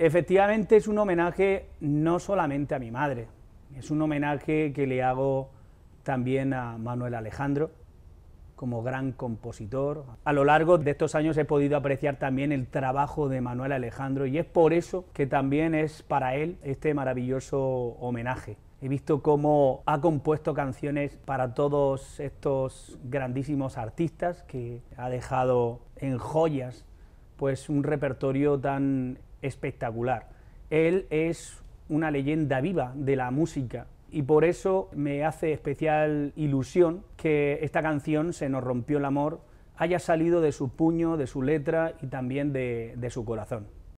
Efectivamente es un homenaje no solamente a mi madre, es un homenaje que le hago también a Manuel Alejandro como gran compositor. A lo largo de estos años he podido apreciar también el trabajo de Manuel Alejandro y es por eso que también es para él este maravilloso homenaje. He visto cómo ha compuesto canciones para todos estos grandísimos artistas que ha dejado en joyas pues un repertorio tan espectacular. Él es una leyenda viva de la música y por eso me hace especial ilusión que esta canción, Se nos rompió el amor, haya salido de su puño, de su letra y también de, su corazón.